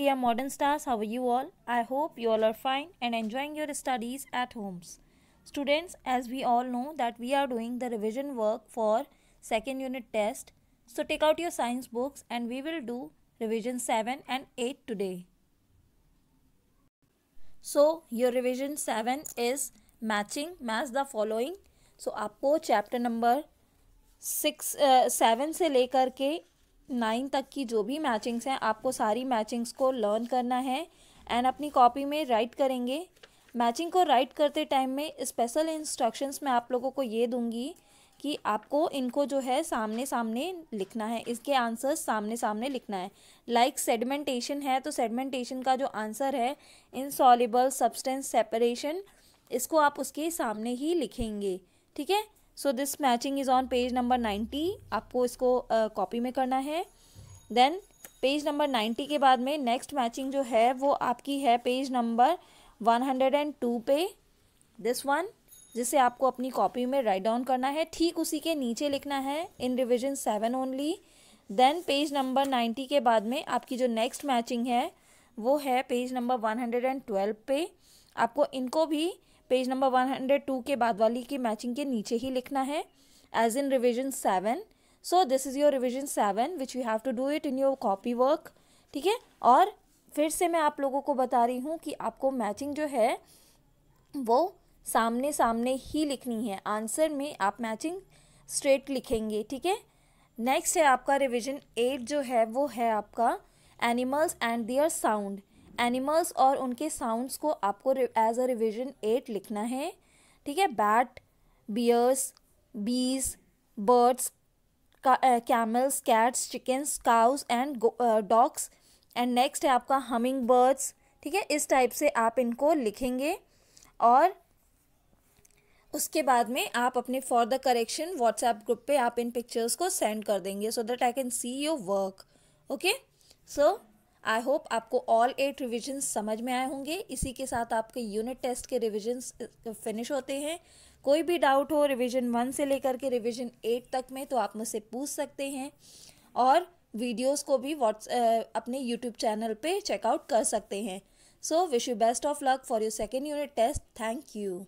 Dear modern stars, how are you all? I hope you all are fine and enjoying your studies at homes. Students, as we all know that we are doing the revision work for second unit test. So take out your science books and we will do revision 7 and 8 today. So your revision 7 is matching match the following. So आपको chapter number six uh, seven se lekar ke. Nine तक की जो भी matchings हैं आपको सारी matchings को learn करना है एंड अपनी कॉपी में राइट करेंगे मैचिंग को राइट करते टाइम में स्पेशल इंस्ट्रक्शंस मैं आप लोगों को ये दूंगी कि आपको इनको जो है सामने सामने लिखना है इसके आंसर्स सामने सामने लिखना है लाइक like सेडमेंटेशन है तो सेडमेंटेशन का जो आंसर है इनसॉलिबल सब्सटेंस सेपरेशन इसको आप उसके सामने ही लिखेंगे ठीक है so this matching is on page number ninety आपको इसको कॉपी uh, में करना है देन पेज नंबर नाइन्टी के बाद में नेक्स्ट मैचिंग जो है वो आपकी है page number one hundred and two पे दिस वन जिसे आपको अपनी कॉपी में राइट डाउन करना है ठीक उसी के नीचे लिखना है in revision seven only then page number ninety के बाद में आपकी जो नेक्स्ट मैचिंग है वो है page number one hundred and twelve पे आपको इनको भी page number one hundred two के बाद वाली की मैचिंग के नीचे ही लिखना है as in revision seven so this is your revision seven which you have to do it in your copy work ठीक है और फिर से मैं आप लोगों को बता रही हूँ कि आपको मैचिंग जो है वो सामने सामने ही लिखनी है आंसर में आप मैचिंग स्ट्रेट लिखेंगे ठीक है नेक्स्ट है आपका रिविजन एट जो है वो है आपका animals and their sound animals और उनके साउंड्स को आपको एज अ रिविजन एट लिखना है ठीक है bat bears bees birds camels cats chickens cows and dogs and next है आपका हमिंग बर्ड्स ठीक है इस टाइप से आप इनको लिखेंगे और उसके बाद में आप अपने for the correction WhatsApp group पे आप इन पिक्चर्स को सेंड कर देंगे so that I can see your work okay so I hope आपको ऑल एट रिविजन्स समझ में आए होंगे इसी के साथ आपके यूनिट टेस्ट के रिविजन्स फिनिश होते हैं कोई भी डाउट हो रिविजन वन से लेकर के रिविजन एट तक में तो आप मुझसे पूछ सकते हैं और वीडियोस को भी व्हाट्स अपने यूट्यूब चैनल पे चेकआउट कर सकते हैं so wish you best of luck for your second unit test thank you